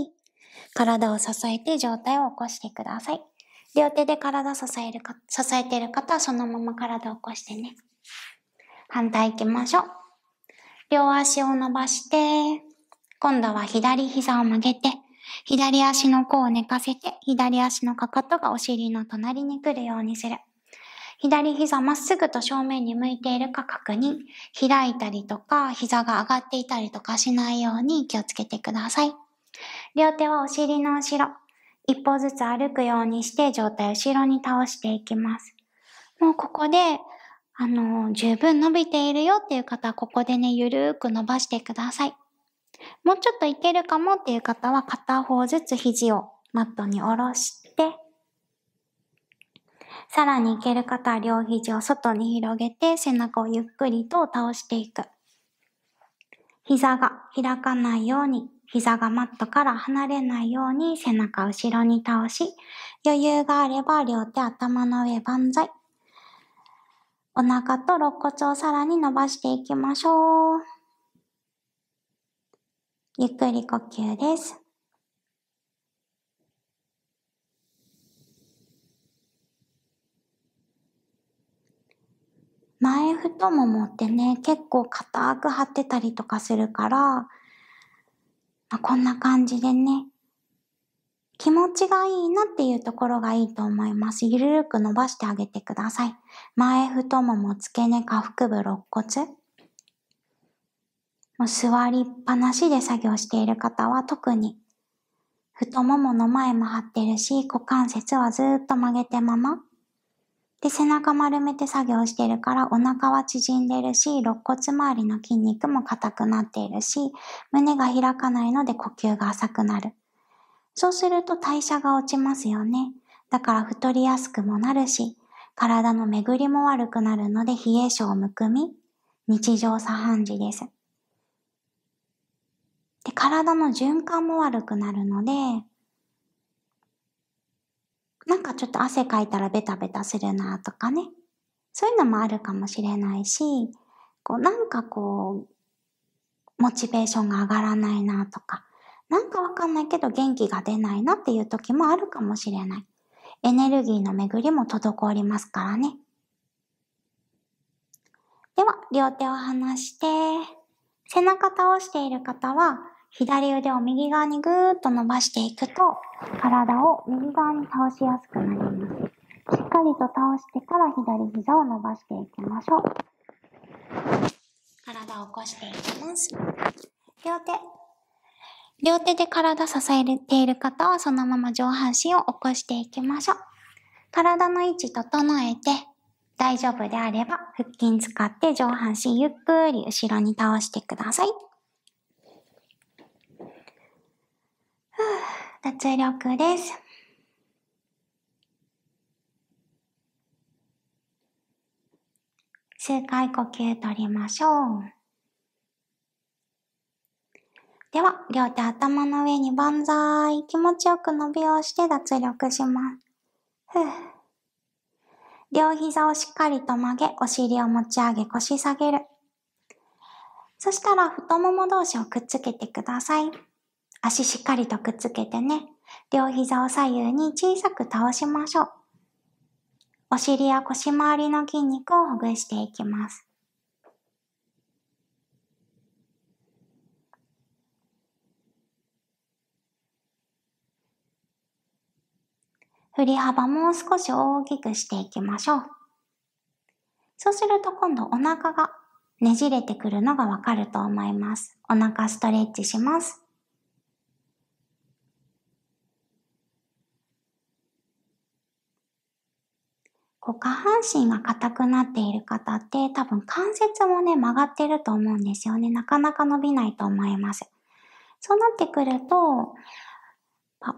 体を支えて上体を起こしてください。両手で体支えるか、支えてる方はそのまま体を起こしてね。反対行きましょう。両足を伸ばして、今度は左膝を曲げて、左足の甲を寝かせて、左足のかかとがお尻の隣に来るようにする。左膝まっすぐと正面に向いているか確認。開いたりとか、膝が上がっていたりとかしないように気をつけてください。両手はお尻の後ろ。一歩ずつ歩くようにして上体を後ろに倒していきます。もうここで、あの、十分伸びているよっていう方はここでね、ゆるーく伸ばしてください。もうちょっといけるかもっていう方は片方ずつ肘をマットに下ろして、さらにいける方は両肘を外に広げて、背中をゆっくりと倒していく。膝が開かないように、膝がマットから離れないように背中を後ろに倒し、余裕があれば両手頭の上万歳。お腹と肋骨をさらに伸ばしていきましょう。ゆっくり呼吸です。前太ももってね、結構硬く張ってたりとかするから、まあ、こんな感じでね、気持ちがいいなっていうところがいいと思います。ゆるく伸ばしてあげてください。前太もも、付け根、下腹部、肋骨。もう座りっぱなしで作業している方は特に太ももの前も張ってるし、股関節はずっと曲げてままで、背中丸めて作業してるからお腹は縮んでるし、肋骨周りの筋肉も硬くなっているし、胸が開かないので呼吸が浅くなる。そうすると代謝が落ちますよね。だから太りやすくもなるし、体の巡りも悪くなるので冷え性むくみ、日常茶飯事です。で、体の循環も悪くなるので、なんかちょっと汗かいたらベタベタするなとかね。そういうのもあるかもしれないし、こうなんかこう、モチベーションが上がらないなとか、なんかわかんないけど元気が出ないなっていう時もあるかもしれない。エネルギーの巡りも滞りますからね。では、両手を離して、背中倒している方は、左腕を右側にぐーっと伸ばしていくと、体を右側に倒しやすくなります。しっかりと倒してから左膝を伸ばしていきましょう。体を起こしていきます。両手。両手で体支えている方はそのまま上半身を起こしていきましょう。体の位置整えて、大丈夫であれば腹筋使って上半身ゆっくり後ろに倒してください。脱力です。数回呼吸取りましょう。では、両手頭の上に万歳。気持ちよく伸びをして脱力します。両膝をしっかりと曲げ、お尻を持ち上げ、腰下げる。そしたら太もも同士をくっつけてください。足しっかりとくっつけてね、両膝を左右に小さく倒しましょう。お尻や腰周りの筋肉をほぐしていきます。振り幅もう少し大きくしていきましょう。そうすると今度お腹がねじれてくるのがわかると思います。お腹ストレッチします。こう下半身が硬くなっている方って多分関節もね曲がってると思うんですよね。なかなか伸びないと思います。そうなってくると、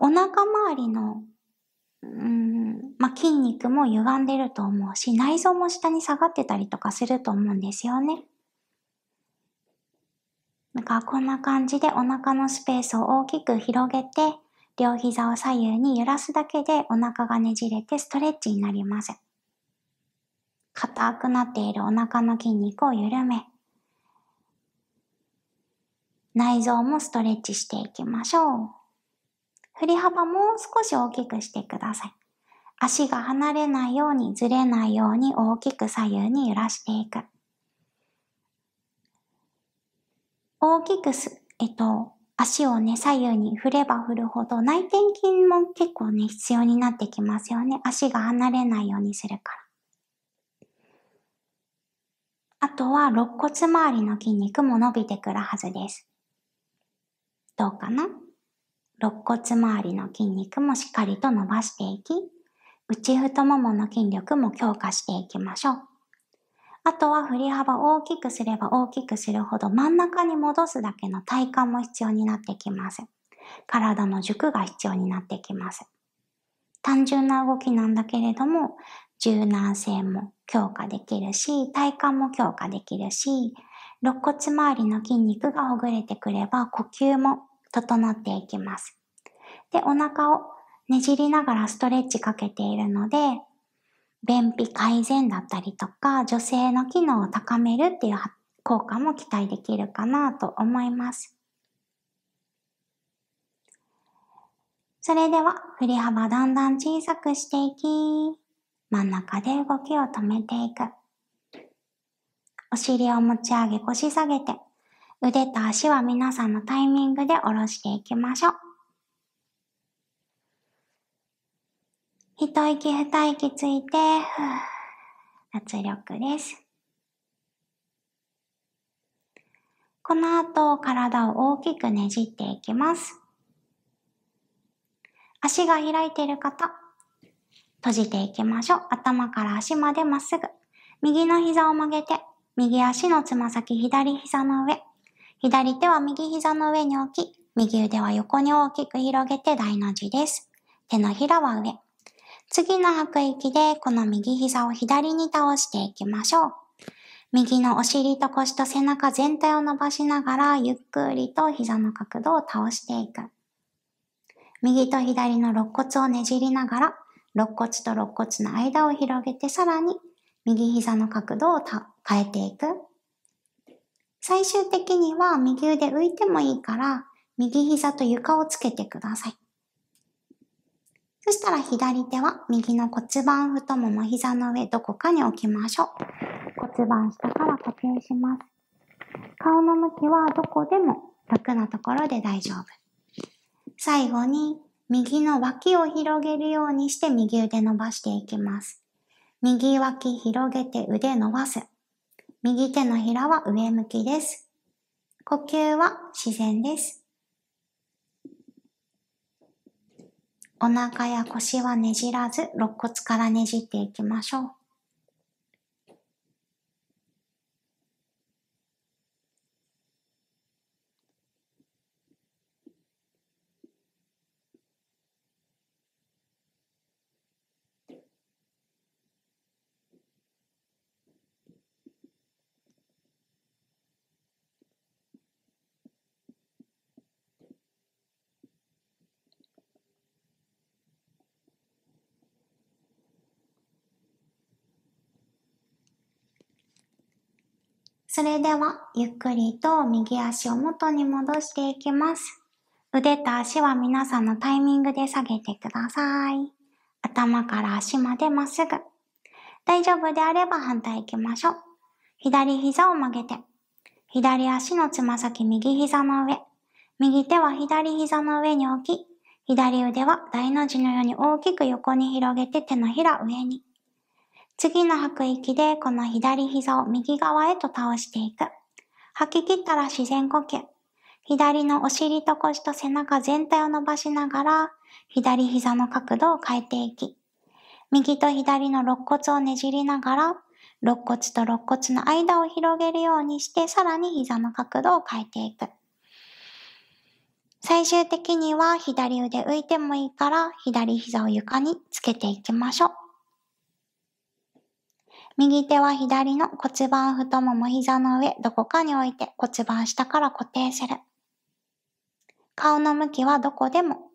お腹周りの、うんまあ、筋肉も歪んでると思うし、内臓も下に下がってたりとかすると思うんですよね。なんかこんな感じでお腹のスペースを大きく広げて、両膝を左右に揺らすだけでお腹がねじれてストレッチになります。硬くなっているお腹の筋肉を緩め、内臓もストレッチしていきましょう。振り幅もう少し大きくしてください。足が離れないようにずれないように大きく左右に揺らしていく。大きくす、えっと、足をね、左右に振れば振るほど内転筋も結構ね、必要になってきますよね。足が離れないようにするから。あとは肋骨周りの筋肉も伸びてくるはずです。どうかな肋骨周りの筋肉もしっかりと伸ばしていき、内太ももの筋力も強化していきましょう。あとは振り幅を大きくすれば大きくするほど真ん中に戻すだけの体幹も必要になってきます。体の軸が必要になってきます。単純な動きなんだけれども、柔軟性も強化できるし、体幹も強化できるし、肋骨周りの筋肉がほぐれてくれば呼吸も整っていきます。で、お腹をねじりながらストレッチかけているので、便秘改善だったりとか、女性の機能を高めるっていう効果も期待できるかなと思います。それでは振り幅だんだん小さくしていき、真ん中で動きを止めていく。お尻を持ち上げ腰下げて、腕と足は皆さんのタイミングで下ろしていきましょう。一息二息ついて、脱力です。この後、体を大きくねじっていきます。足が開いている方、閉じていきましょう。頭から足までまっすぐ。右の膝を曲げて、右足のつま先、左膝の上。左手は右膝の上に置き、右腕は横に大きく広げて大の字です。手のひらは上。次の吐く息で、この右膝を左に倒していきましょう。右のお尻と腰と背中全体を伸ばしながら、ゆっくりと膝の角度を倒していく。右と左の肋骨をねじりながら、肋骨と肋骨の間を広げて、さらに右膝の角度を変えていく。最終的には右腕浮いてもいいから、右膝と床をつけてください。そしたら左手は右の骨盤太もも膝の上どこかに置きましょう。骨盤下から固定します。顔の向きはどこでも楽なところで大丈夫。最後に右の脇を広げるようにして右腕伸ばしていきます。右脇広げて腕伸ばす。右手のひらは上向きです。呼吸は自然です。お腹や腰はねじらず、肋骨からねじっていきましょう。それでは、ゆっくりと右足を元に戻していきます。腕と足は皆さんのタイミングで下げてください。頭から足までまっすぐ。大丈夫であれば反対行きましょう。左膝を曲げて、左足のつま先右膝の上、右手は左膝の上に置き、左腕は大の字のように大きく横に広げて手のひら上に。次の吐く息でこの左膝を右側へと倒していく。吐き切ったら自然呼吸。左のお尻と腰と背中全体を伸ばしながら、左膝の角度を変えていき、右と左の肋骨をねじりながら、肋骨と肋骨の間を広げるようにして、さらに膝の角度を変えていく。最終的には左腕浮いてもいいから、左膝を床につけていきましょう。右手は左の骨盤太もも膝の上どこかに置いて骨盤下から固定する。顔の向きはどこでも。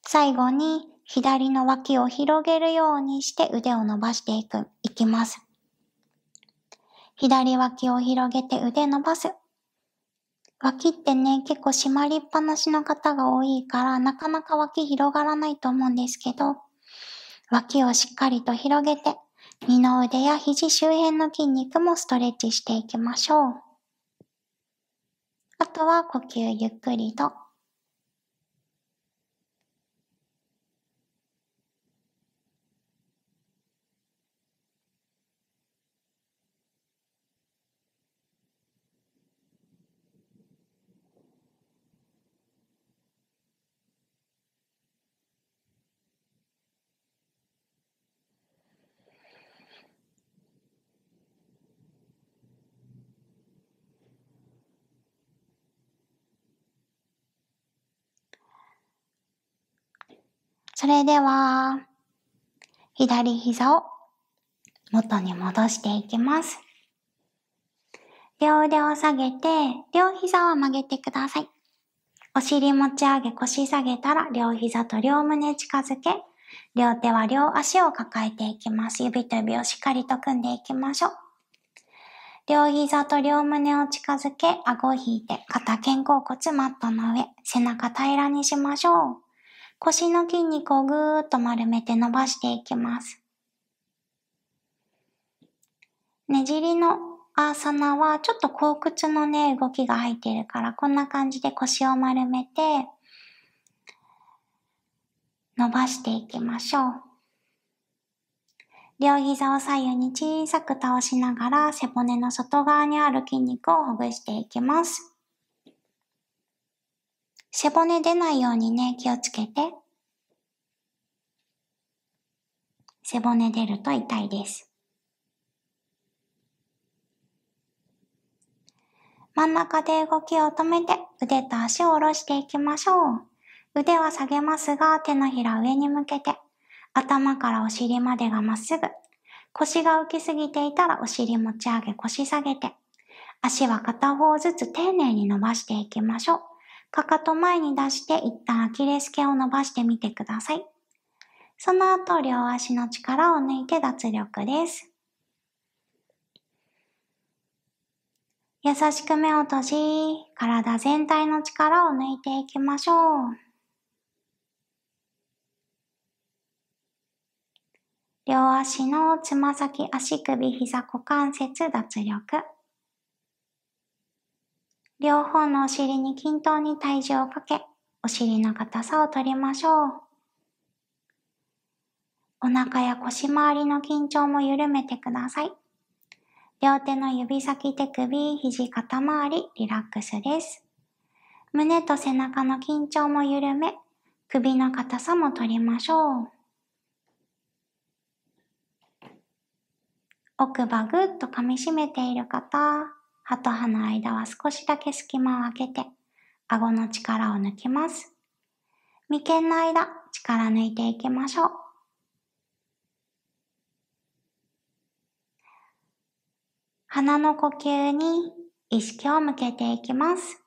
最後に左の脇を広げるようにして腕を伸ばしていく、いきます。左脇を広げて腕伸ばす。脇ってね、結構締まりっぱなしの方が多いから、なかなか脇広がらないと思うんですけど、脇をしっかりと広げて、二の腕や肘周辺の筋肉もストレッチしていきましょう。あとは呼吸ゆっくりとそれでは、左膝を元に戻していきます。両腕を下げて、両膝を曲げてください。お尻持ち上げ、腰下げたら、両膝と両胸近づけ、両手は両足を抱えていきます。指と指をしっかりと組んでいきましょう。両膝と両胸を近づけ、顎を引いて、肩肩甲骨マットの上、背中平らにしましょう。腰の筋肉をぐーっと丸めて伸ばしていきます。ねじりのアーサナはちょっと後屈のね、動きが入っているから、こんな感じで腰を丸めて、伸ばしていきましょう。両膝を左右に小さく倒しながら背骨の外側にある筋肉をほぐしていきます。背骨出ないようにね、気をつけて。背骨出ると痛いです。真ん中で動きを止めて腕と足を下ろしていきましょう。腕は下げますが手のひら上に向けて頭からお尻までがまっすぐ。腰が浮きすぎていたらお尻持ち上げ腰下げて足は片方ずつ丁寧に伸ばしていきましょう。かかと前に出して一旦アキレス腱を伸ばしてみてください。その後、両足の力を抜いて脱力です。優しく目を閉じ、体全体の力を抜いていきましょう。両足のつま先、足首、膝、股関節、脱力。両方のお尻に均等に体重をかけ、お尻の硬さを取りましょう。お腹や腰周りの緊張も緩めてください。両手の指先、手首、肘、肩周り、リラックスです。胸と背中の緊張も緩め、首の硬さも取りましょう。奥歯ぐっと噛みしめている方、歯と歯の間は少しだけ隙間を空けて、顎の力を抜きます。眉間の間、力抜いていきましょう。鼻の呼吸に意識を向けていきます。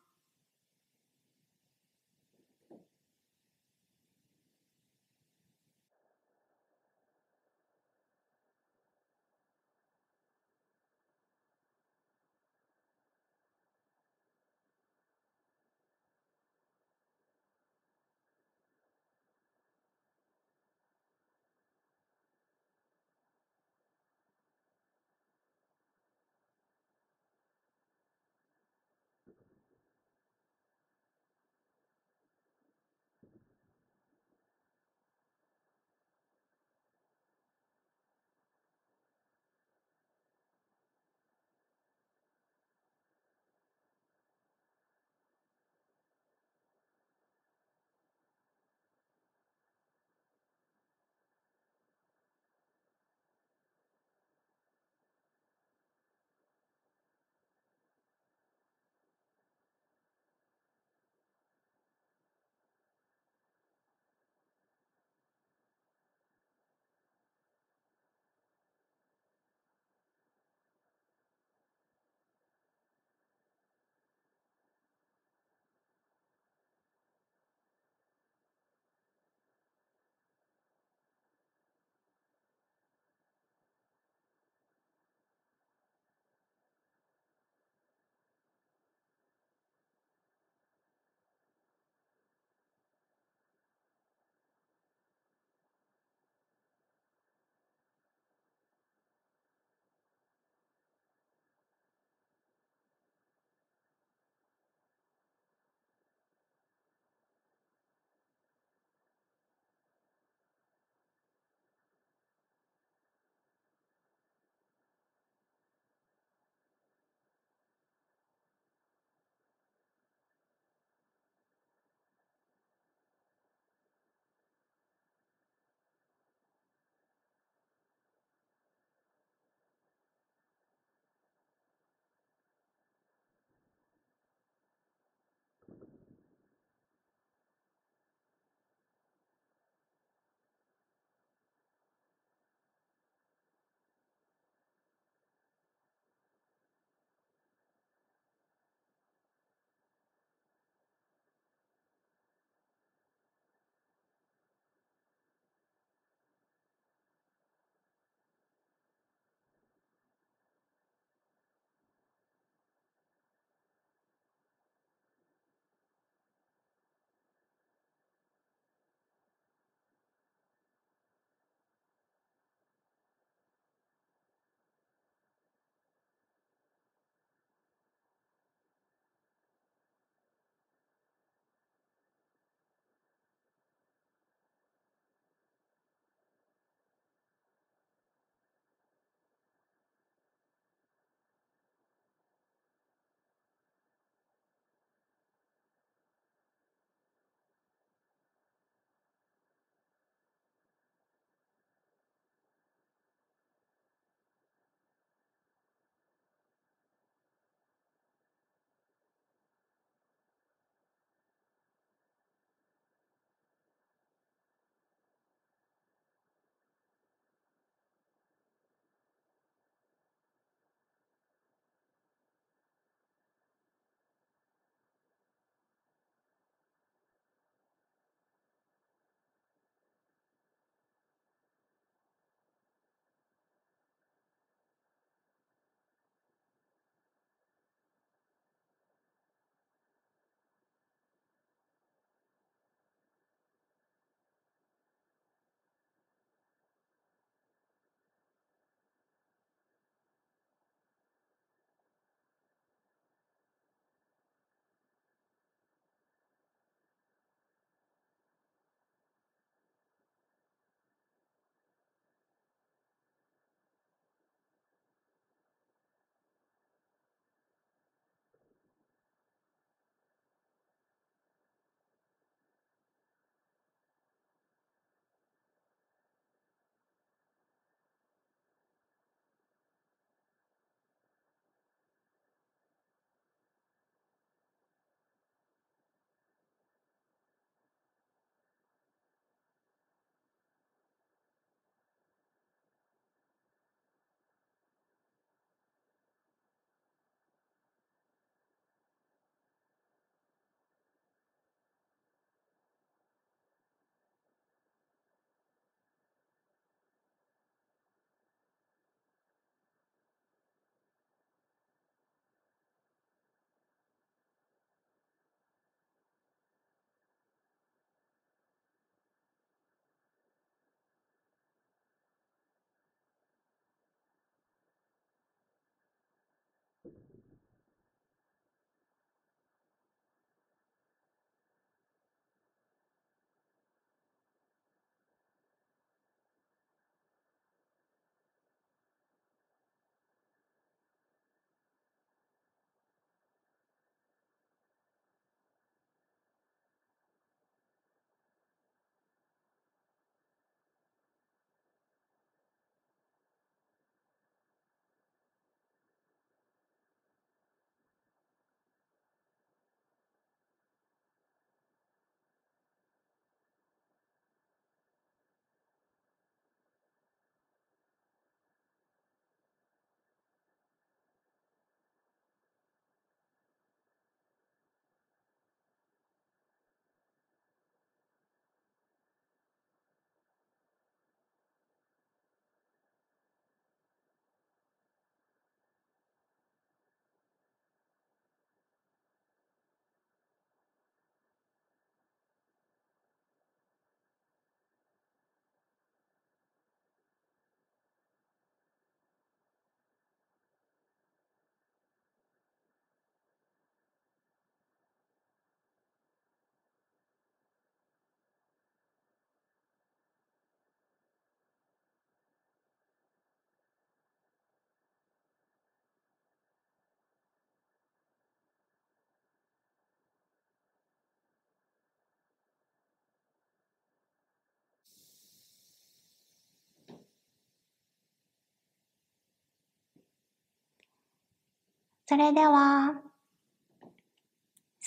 それでは、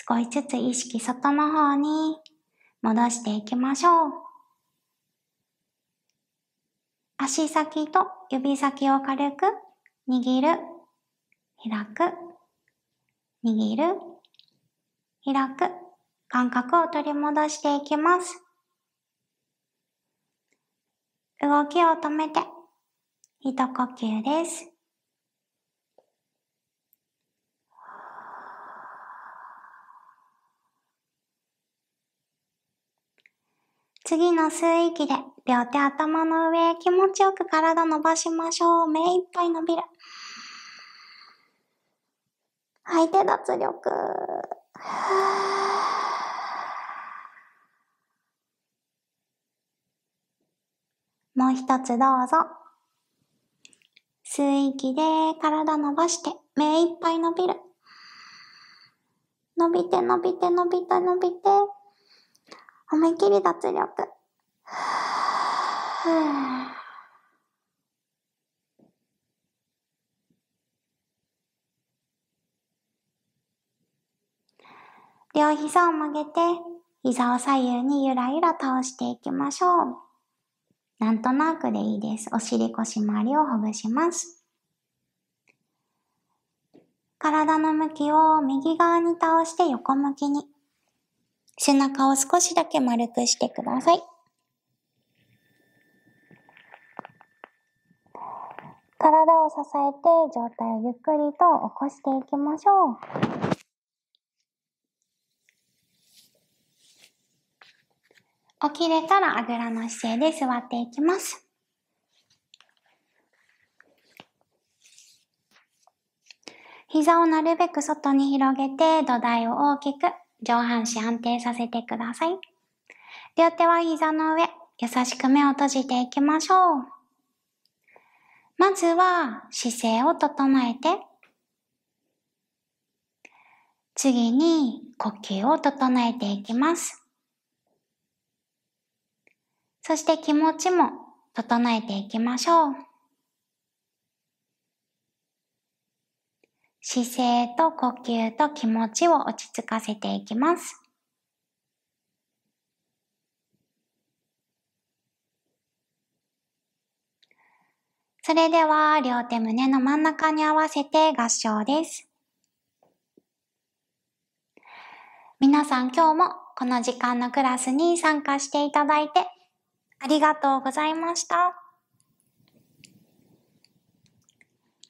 少しずつ意識外の方に戻していきましょう。足先と指先を軽く握る、開く、握る、開く、感覚を取り戻していきます。動きを止めて、一呼吸です。次の吸う息で、両手頭の上気持ちよく体伸ばしましょう。目いっぱい伸びる。吐いて脱力。もう一つどうぞ。吸う息で体伸ばして、目いっぱい伸びる。伸びて伸びて伸びて伸びて。思いっきり脱力。両膝を曲げて、膝を左右にゆらゆら倒していきましょう。なんとなくでいいです。お尻腰周りをほぐします。体の向きを右側に倒して横向きに。背中を少しだけ丸くしてください。体を支えて上体をゆっくりと起こしていきましょう。起きれたらあぐらの姿勢で座っていきます。膝をなるべく外に広げて土台を大きく上半身安定させてください。両手は膝の上、優しく目を閉じていきましょう。まずは姿勢を整えて、次に呼吸を整えていきます。そして気持ちも整えていきましょう。姿勢と呼吸と気持ちを落ち着かせていきます。それでは、両手胸の真ん中に合わせて合唱です。皆さん今日もこの時間のクラスに参加していただいてありがとうございました。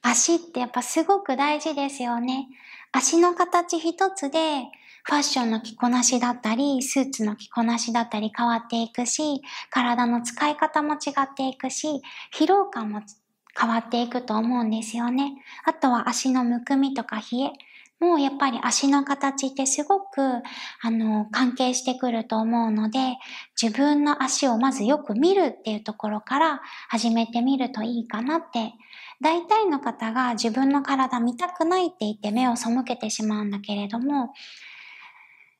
足ってやっぱすごく大事ですよね。足の形一つでファッションの着こなしだったり、スーツの着こなしだったり変わっていくし、体の使い方も違っていくし、疲労感も変わっていくと思うんですよね。あとは足のむくみとか冷え。もうやっぱり足の形ってすごく、あの、関係してくると思うので、自分の足をまずよく見るっていうところから始めてみるといいかなって大体の方が自分の体見たくないって言って目を背けてしまうんだけれども、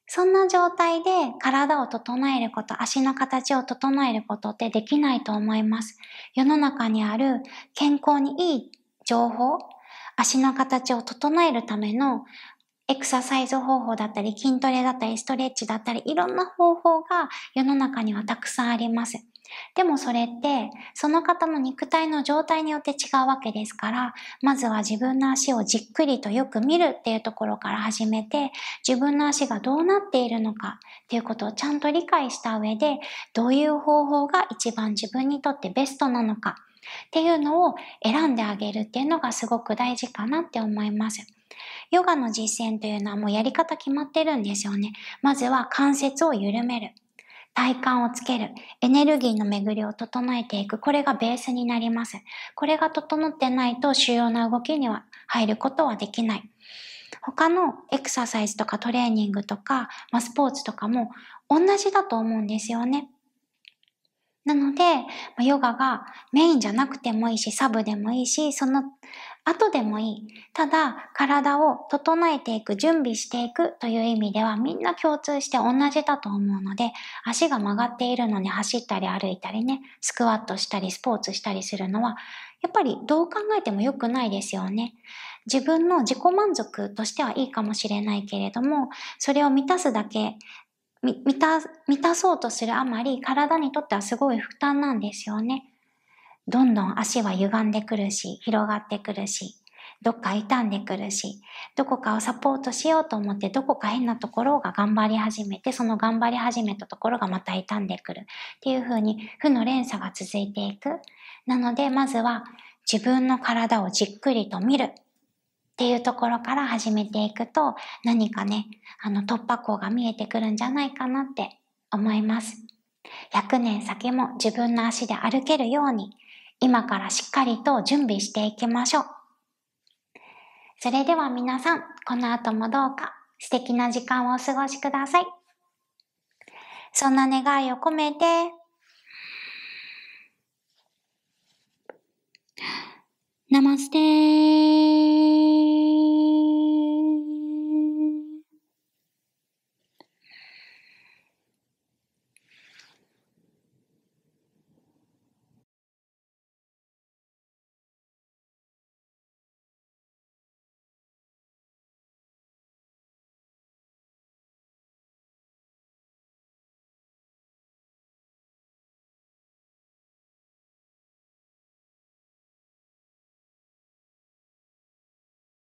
そんな状態で体を整えること、足の形を整えることってできないと思います。世の中にある健康にいい情報、足の形を整えるためのエクササイズ方法だったり、筋トレだったり、ストレッチだったり、いろんな方法が世の中にはたくさんあります。でもそれって、その方の肉体の状態によって違うわけですから、まずは自分の足をじっくりとよく見るっていうところから始めて、自分の足がどうなっているのかっていうことをちゃんと理解した上で、どういう方法が一番自分にとってベストなのかっていうのを選んであげるっていうのがすごく大事かなって思います。ヨガの実践というのはもうやり方決まってるんですよね。まずは関節を緩める。体幹をつける、エネルギーの巡りを整えていく、これがベースになります。これが整ってないと主要な動きには入ることはできない。他のエクササイズとかトレーニングとか、まあ、スポーツとかも同じだと思うんですよね。なので、ヨガがメインじゃなくてもいいし、サブでもいいし、その後でもいい。ただ、体を整えていく、準備していくという意味では、みんな共通して同じだと思うので、足が曲がっているのに走ったり歩いたりね、スクワットしたりスポーツしたりするのは、やっぱりどう考えても良くないですよね。自分の自己満足としてはいいかもしれないけれども、それを満たすだけ、満た、満たそうとするあまり体にとってはすごい負担なんですよね。どんどん足は歪んでくるし、広がってくるし、どっか傷んでくるし、どこかをサポートしようと思って、どこか変なところが頑張り始めて、その頑張り始めたところがまた傷んでくる。っていう風に、負の連鎖が続いていく。なので、まずは自分の体をじっくりと見る。っていうところから始めていくと、何かね、あの突破口が見えてくるんじゃないかなって思います。100年先も自分の足で歩けるように、今からしっかりと準備していきましょう。それでは皆さん、この後もどうか素敵な時間をお過ごしください。そんな願いを込めて、ナマステー